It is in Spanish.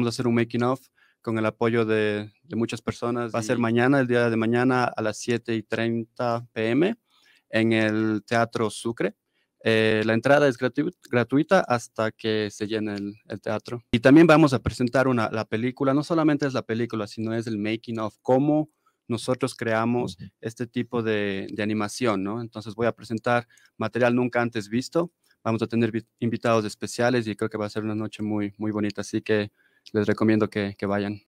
Vamos a hacer un making of con el apoyo de, muchas personas. Va a ser mañana, el día de mañana a las 7 y 30 pm en el Teatro Sucre. Eh, la entrada es gratuita hasta que se llene el, teatro. Y también vamos a presentar una, la película, no solamente es la película, sino es el making of, cómo nosotros creamos este tipo de, de, animación, ¿no? Entonces voy a presentar material nunca antes visto, vamos a tener invitados especiales y creo que va a ser una noche muy, muy bonita, así que les recomiendo que, que vayan.